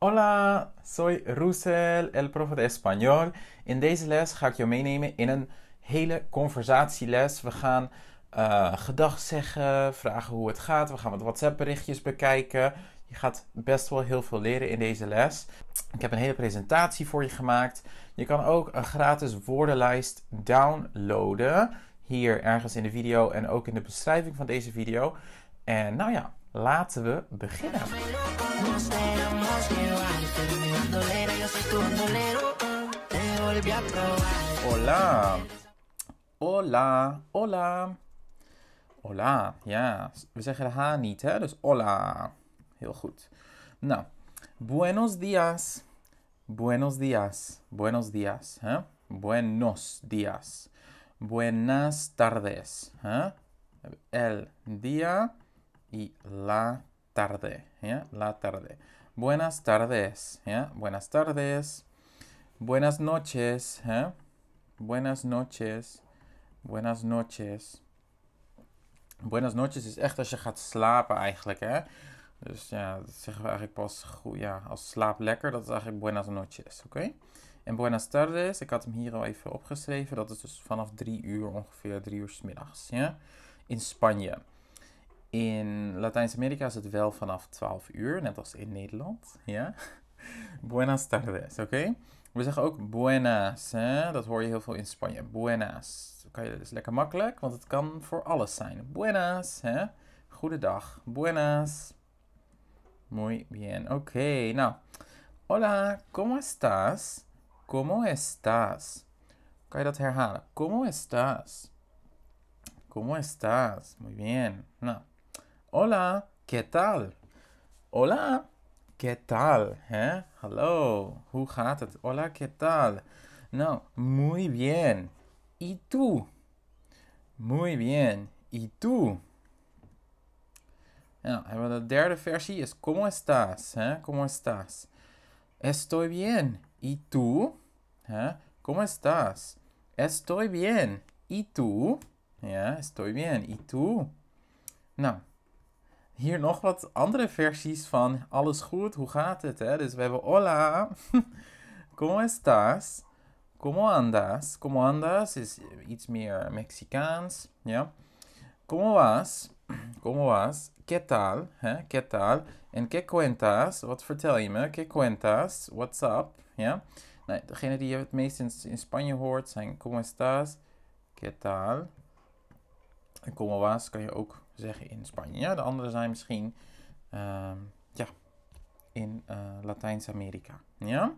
Hola, soy Rousel, el profe de español. In deze les ga ik jou meenemen in een hele conversatieles. We gaan uh, gedag zeggen, vragen hoe het gaat. We gaan wat WhatsApp-berichtjes bekijken. Je gaat best wel heel veel leren in deze les. Ik heb een hele presentatie voor je gemaakt. Je kan ook een gratis woordenlijst downloaden. Hier ergens in de video en ook in de beschrijving van deze video. En nou ja, laten we beginnen. Hola. Hola. Hola. Hola. Ya, we H niet, hola. Muy buenos días. Buenos días. Buenos días. ¿eh? Buenos días. Buenas tardes. ¿eh? El día y la tarde. ¿eh? la tarde. Buenas tardes. ja. Buenas tardes. Buenas noches. hè. Buenas noches. Buenas noches. Buenas noches is echt als je gaat slapen eigenlijk. Hè? Dus ja, dat zeggen we eigenlijk pas goed, ja, als slaap lekker. Dat is eigenlijk buenas noches, oké? En buenas tardes, ik had hem hier al even opgeschreven. Dat is dus vanaf drie uur ongeveer, drie uur s middags, ja? In Spanje. In Latijns-Amerika is het wel vanaf 12 uur, net als in Nederland. Ja? Buenas tardes, oké? We zeggen ook buenas, hè? dat hoor je heel veel in Spanje. Buenas. Kan dat is dus lekker makkelijk, want het kan voor alles zijn. Buenas, hè? Goedendag. Buenas. Muy bien. Oké, nou. Hola, ¿cómo estás? ¿Cómo estás? Kan je dat herhalen? ¿Cómo estás? ¿Cómo estás? Muy bien. Nou. Hola, ¿qué tal? Hola, ¿qué tal? ¿Eh? Hello, Hola, ¿qué tal? No, muy bien. ¿Y tú? Muy bien. ¿Y tú? Nou, de derde is ¿Cómo estás? ¿Eh? ¿Cómo estás? Estoy bien. ¿Y tú? ¿Eh? ¿Cómo estás? Estoy bien. ¿Y tú? ¿Eh? estoy bien. ¿Y tú? No, hier nog wat andere versies van alles goed, hoe gaat het? Hè? Dus we hebben hola, ¿cómo estás? ¿Cómo andas? ¿Cómo andas? Is iets meer Mexicaans. Ja. ¿Cómo vas? ¿Cómo vas? ¿Qué tal? Hè? ¿Qué tal? En ¿qué cuentas? Wat vertel je me? ¿Qué cuentas? What's up? Ja. Nou, degene die je het meest in, in Spanje hoort zijn ¿Cómo estás? ¿Qué tal? En ¿Cómo vas? kan je ook zeggen in Spanje. De andere zijn misschien ehm, ja, in eh, Latijns-Amerika. Ja?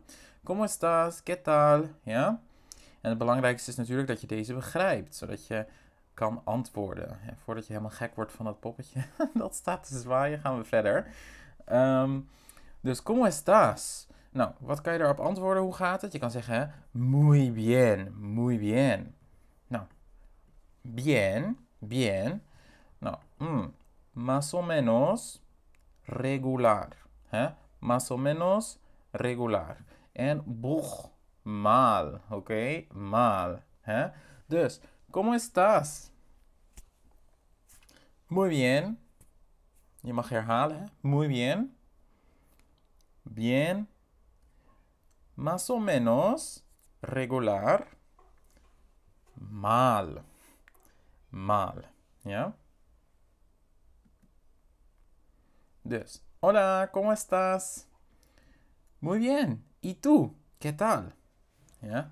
Como estás? ¿Qué tal? Ja? En het belangrijkste is natuurlijk dat je deze begrijpt, zodat je kan antwoorden. En voordat je helemaal gek wordt van dat poppetje dat staat te zwaaien, gaan we verder. Ehm, dus ¿Cómo estás? Nou, wat kan je daarop antwoorden? Hoe gaat het? Je kan zeggen muy bien, muy bien. Nou, bien, bien No. Mm, más o menos regular. ¿eh? Más o menos regular. En buch, mal, ¿ok? Mal. ¿eh? Entonces, ¿cómo estás? Muy bien. ¿eh? Muy bien. Bien. Más o menos regular. Mal. Mal. ¿Ya? Hola, ¿cómo estás? Muy bien. ¿Y tú? ¿Qué tal?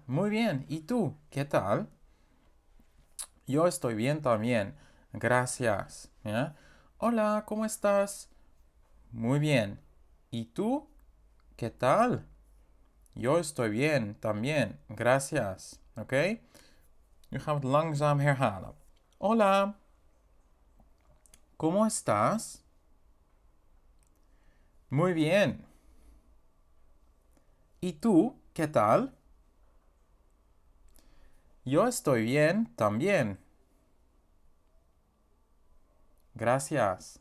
Muy bien. ¿Y tú? ¿Qué tal? Yo estoy bien también. Gracias. Hola, ¿cómo estás? Muy bien. ¿Y tú? ¿Qué tal? Yo estoy bien también. Gracias. Ok. Okay? have Hola. ¿Cómo estás? Muy bien. ¿Y tú, qué tal? Yo estoy bien también. Gracias.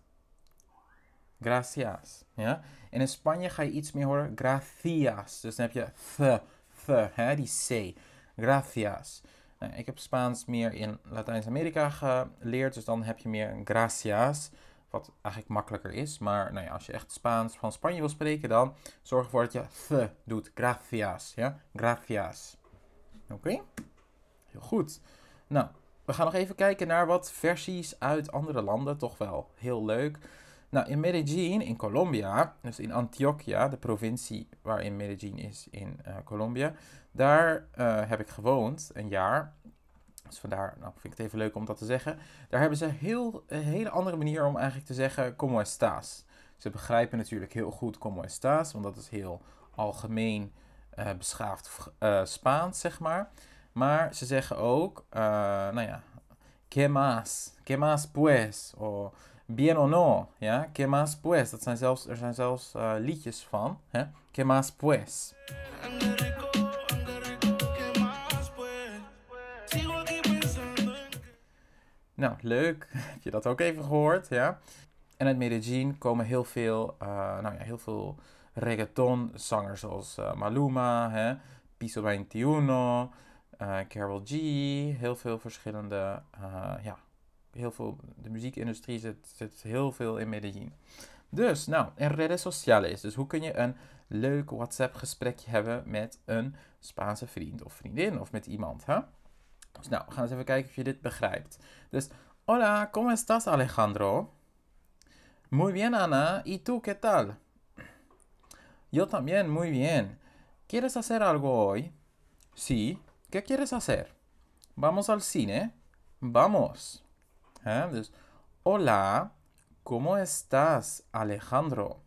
Gracias. Ja? In Spanje ga je iets meer horen. Gracias. Dus dan heb je th, th, hè? die C. Gracias. Eh, ik heb Spaans meer in Latijns-Amerika geleerd, dus dan heb je meer gracias. Wat eigenlijk makkelijker is. Maar nou ja, als je echt Spaans van Spanje wil spreken, dan zorg ervoor dat je th doet. Gracias. Ja? Gracias. Oké? Heel goed. Nou, we gaan nog even kijken naar wat versies uit andere landen. Toch wel heel leuk. Nou, in Medellin, in Colombia, dus in Antioquia, de provincie waarin Medellin is in eh, Colombia, daar eh, heb ik gewoond een jaar. Dus vandaar, nou vind ik het even leuk om dat te zeggen. Daar hebben ze heel, een hele andere manier om eigenlijk te zeggen como estás. Ze begrijpen natuurlijk heel goed como estás, want dat is heel algemeen eh, beschaafd eh, Spaans, zeg maar. Maar ze zeggen ook, uh, nou ja, que más, 'qué más pues, of bien o no, ja, que más pues. Dat zijn zelfs, er zijn zelfs liedjes van, hè? que más pues. Nou, leuk. Heb je dat ook even gehoord? Ja. En uit Medellin komen heel veel, uh, nou ja, heel veel reggaeton-zangers zoals eh, Maluma, hè, Piso 21, uh, Carol G. Heel veel verschillende, eh, ja, heel veel, de muziekindustrie zit, zit heel veel in Medellin. Dus, nou, en redes sociales. Dus hoe kun je een leuk WhatsApp-gesprekje hebben met een Spaanse vriend of vriendin of met iemand, hè? we even kijken hola, ¿cómo estás Alejandro? Muy bien, Ana. ¿Y tú qué tal? Yo también, muy bien. ¿Quieres hacer algo hoy? Sí. ¿Qué quieres hacer? ¿Vamos al cine? Vamos. ¿Eh? hola, ¿cómo estás, Alejandro?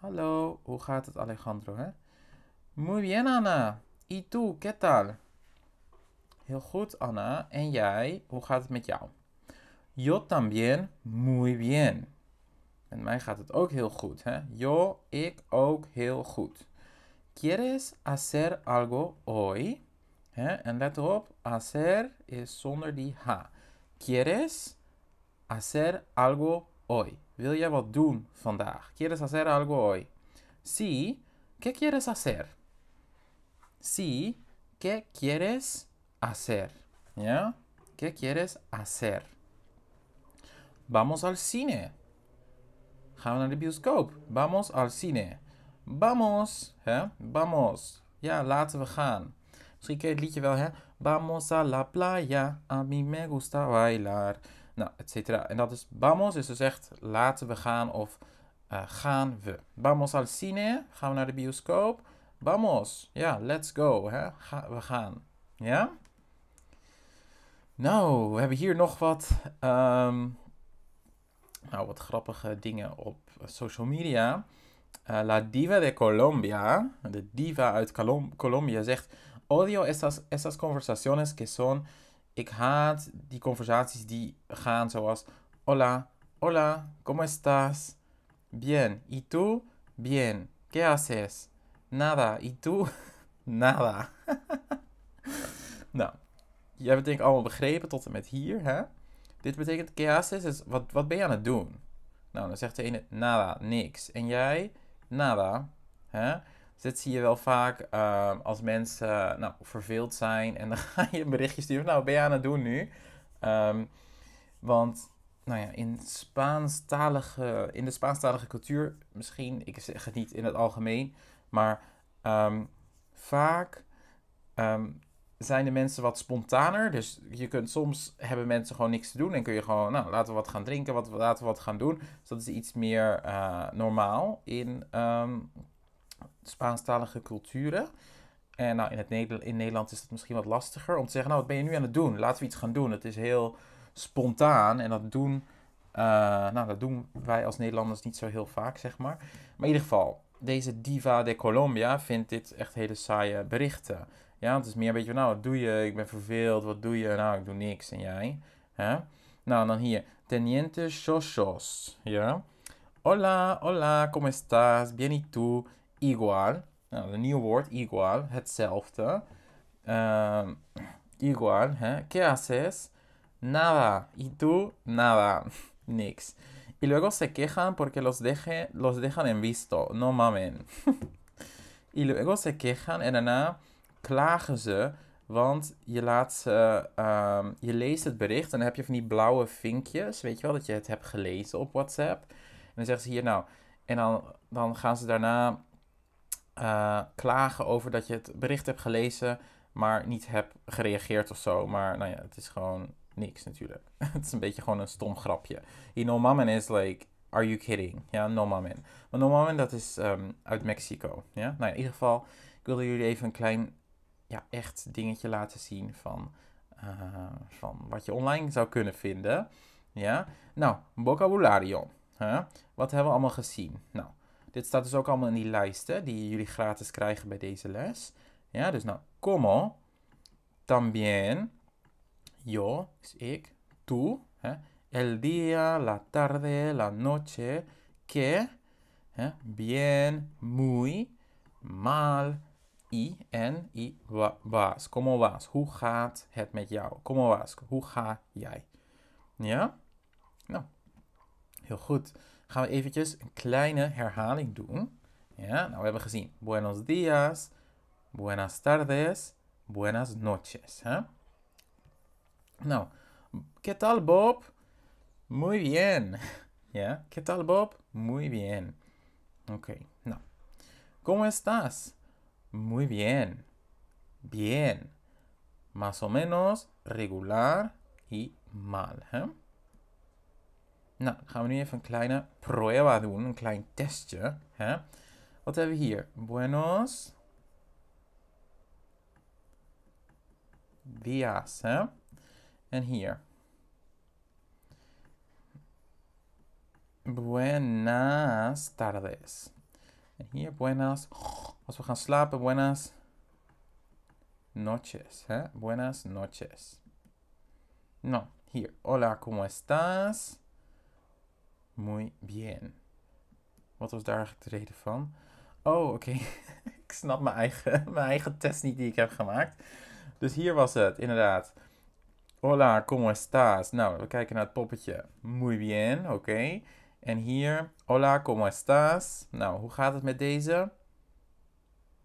Hola, ¿cómo va, Alejandro? ¿eh? Muy bien, Ana. ¿Y tú qué tal? Heel goed, Anna. En jij, hoe gaat het met jou? Yo también muy bien. Met mij gaat het ook heel goed, hè? Yo, ik ook heel goed. ¿Quieres hacer algo hoy? En let op, hacer is zonder die H. ¿Quieres hacer algo hoy? Wil jij wat doen vandaag? ¿Quieres hacer algo hoy? Sí, ¿qué quieres hacer? Sí, ¿qué quieres hacer. ¿Ya? ¿Qué quieres hacer? Vamos al cine. Gaan naar de bioscoop. Vamos al cine. Vamos. Hè? ¿eh? Vamos. Ja, laten we gaan. Misschien ken je het liedje wel, hè? Vamos a la playa, a mí me gusta bailar. Nou, et cetera. En dat is vamos, is dus echt laten we gaan of uh, gaan we. Vamos al cine, gaan we naar de bioscoop. Vamos, ja, let's go, hè? Ga, we gaan. Ja? Nou, we hebben hier nog wat, ehm, nou, wat grappige dingen op social media. Eh, la diva de Colombia, de diva uit Colombia, zegt... Odio esas, esas conversaciones que son... Ik haat die conversaties die gaan zoals... Hola, hola, ¿cómo estás? Bien. ¿Y tú? Bien. ¿Qué haces? Nada. ¿Y tú? Nada. nou, jij hebt het denk ik allemaal begrepen tot en met hier, hè? Dit betekent, que is, wat, wat ben je aan het doen? Nou, dan zegt de ene, nada, niks. En jij, nada, hè? Dus dat zie je wel vaak ehm, als mensen nou, verveeld zijn en dan ga je een berichtje sturen. Nou, wat ben je aan het doen nu? Ehm, want nou ja, in, Spaanstalige, in de Spaanstalige cultuur, misschien, ik zeg het niet in het algemeen, maar ehm, vaak zijn de mensen wat spontaner. Dus je kunt soms hebben mensen gewoon niks te doen. En kun je gewoon, nou, laten we wat gaan drinken, wat, laten we wat gaan doen. Dus dat is iets meer eh, normaal in um, Spaanstalige culturen. En nou, in, het Nederland, in Nederland is het misschien wat lastiger om te zeggen, nou, wat ben je nu aan het doen? Laten we iets gaan doen. Het is heel spontaan en dat doen, eh, nou, dat doen wij als Nederlanders niet zo heel vaak, zeg maar. Maar in ieder geval, deze diva de Colombia vindt dit echt hele saaie berichten. Ja, het is meer een beetje van, nou, wat doe je? Ik ben verveeld, wat doe je? Nou, ik doe niks. En jij? Hè? Nou, dan hier. Teniente sosos Ja? Hola, hola, ¿cómo estás? Bien y tú? Igual. Nou, een nieuwe woord, igual, hetzelfde. Uh, igual, hè? ¿Qué haces? Nada. ¿Y tú? Nada. Niks. Y luego se quejan porque los, deje, los dejan en visto. No mamen. y luego se quejan en nada klagen ze, want je, laat ze, ehm, je leest het bericht en dan heb je van die blauwe vinkjes, weet je wel, dat je het hebt gelezen op WhatsApp. En dan zeggen ze hier nou, en dan, dan gaan ze daarna eh, klagen over dat je het bericht hebt gelezen, maar niet hebt gereageerd of zo. Maar nou ja, het is gewoon niks natuurlijk. het is een beetje gewoon een stom grapje. You know, mamen is like, are you kidding? Ja, no mamen. Maar no mamen, dat is ehm, uit Mexico. Ja? Nou ja, in ieder geval, ik wilde jullie even een klein ja, echt dingetje laten zien van, eh, van wat je online zou kunnen vinden. Ja? Nou, vocabulario. Wat hebben we allemaal gezien? Nou, dit staat dus ook allemaal in die lijsten die jullie gratis krijgen bij deze les. Ja, dus nou, como, también, yo, is dus ik, tú, hè? el día, la tarde, la noche, que, hè? bien, muy, mal, I en I was. Como was? Hoe gaat het met jou? Como was? Hoe ga jij? Ja? Nou, heel goed. Gaan we eventjes een kleine herhaling doen. Ja, nou we hebben gezien. Buenos dias, buenas tardes, buenas noches. Hè? Nou, ¿qué tal Bob? Muy bien. Ja, ¿qué tal Bob? Muy bien. Oké, nou. ¿Cómo estás? Muy bien. Bien. Más o menos, regular y mal. ¿eh? vamos gaan we nu even kleine prueba doen, een klein testje. Hè? a Buenos días. Y ¿eh? En Buenas tardes. Y aquí, buenas Als we gaan slapen, buenas noches. Buenas noches. Nou, hier. Hola, ¿cómo estás? Muy bien. Wat was daar eigenlijk de reden van? Oh, oké. ik snap mijn eigen, mijn eigen test niet die ik heb gemaakt. Dus hier was het, inderdaad. Hola, ¿cómo estás? Nou, we kijken naar het poppetje. Muy bien, oké. En hier, hola, ¿cómo estás? Nou, hoe gaat het met deze?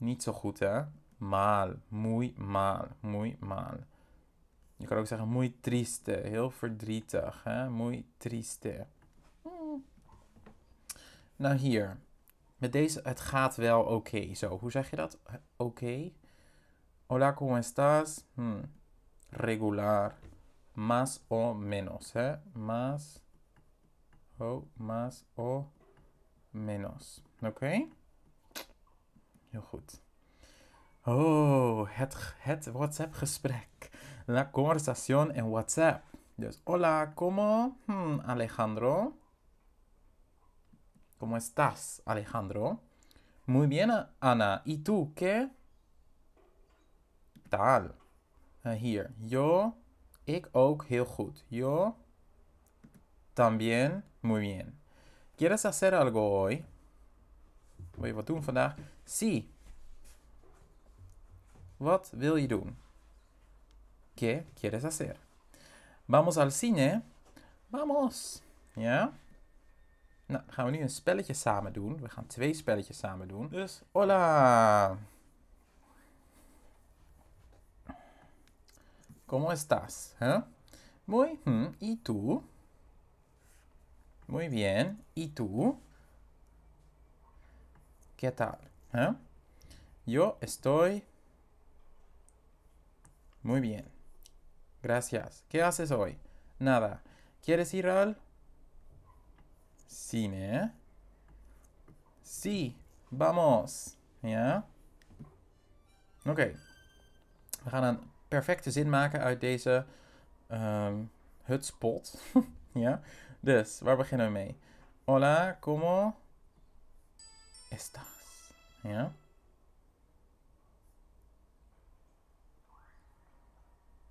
niet zo goed, hè? Mal, muy mal, muy mal. Je kan ook zeggen muy triste, heel verdrietig, hè? Muy triste. Hmm. Nou hier, met deze, het gaat wel oké, zo. Hoe zeg je dat? Oké? Hola, ¿cómo estás? Hmm. Regular. Más o menos, hè? Más, oh, más o menos. Oké? Heel goed. Oh, het, het WhatsApp-gesprek. La conversación en WhatsApp. Dus, hola, ¿cómo? Hmm, Alejandro. ¿Cómo estás, Alejandro? Muy bien, Ana. ¿Y tú qué? Tal. Uh, eh, hier. Yo. Ik ook heel goed. Yo. También. Muy bien. ¿Quieres hacer algo hoy? Voy a wat doen vandaag? Si. Wat wil je doen? ¿Qué quieres hacer? Vamos al cine. Vamos. Ja? Nou, gaan we nu een spelletje samen doen. We gaan twee spelletjes samen doen. Dus, hola. ¿Cómo estás? Muy. Hm. ¿Y tú? Muy bien. ¿Y tú? ¿Qué tal? ¿Eh? Yo estoy muy bien. Gracias. ¿Qué haces hoy? Nada. ¿Quieres ir al cine? Sí, vamos. ¿Ya? Oké. Okay. We gaan een perfecte zin maken uit deze um, hutspot. ja? Dus, waar beginnen we mee? Hola, ¿cómo está? Ja.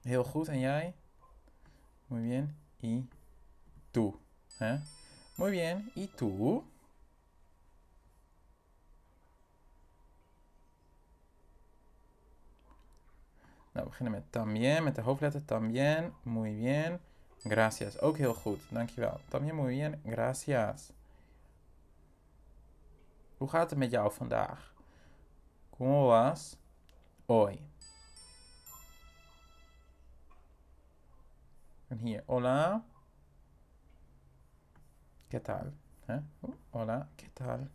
Heel goed. En jij? Muy bien. Y tú. Hè? Muy bien. Y tú? Nou, we beginnen met también, met de hoofdletter. También, muy bien, gracias. Ook heel goed, dankjewel. También, muy bien, gracias. Hoe gaat het met jou vandaag? Como vas Oi. En hier, hola. ¿Qué tal? Huh? hola, ¿qué tal?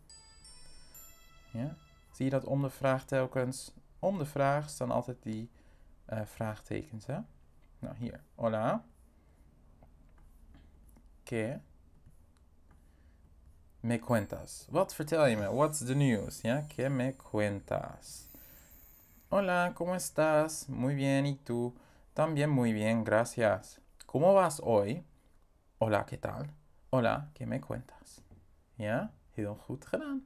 Ja. Zie je dat om de vraag telkens? Om de vraag staan altijd die eh, vraagtekens, hè? Nou, hier, hola. ¿Qué me cuentas? Wat vertel je me? What's the news? Ja, que me cuentas? Hola, ¿cómo estás? Muy bien, ¿y tú? También muy bien, gracias. ¿Cómo vas hoy? Hola, ¿qué tal? Hola, ¿qué me cuentas? Ja, heel goed gedaan.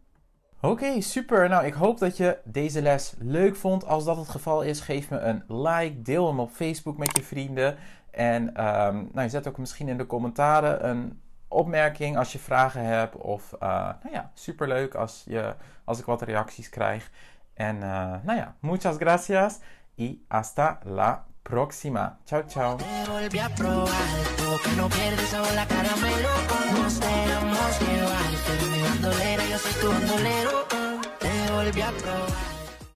Oké, super. Nou, ik hoop dat je deze les leuk vond. Als dat het geval is, geef me een like. Deel hem op Facebook met je vrienden. En ehm, nou, je zet ook misschien in de commentaren een opmerking als je vragen hebt. Of eh, nou ja, superleuk als, je, als ik wat reacties krijg. En eh, nou ja, muchas gracias. Y hasta la próxima. ciao ciao.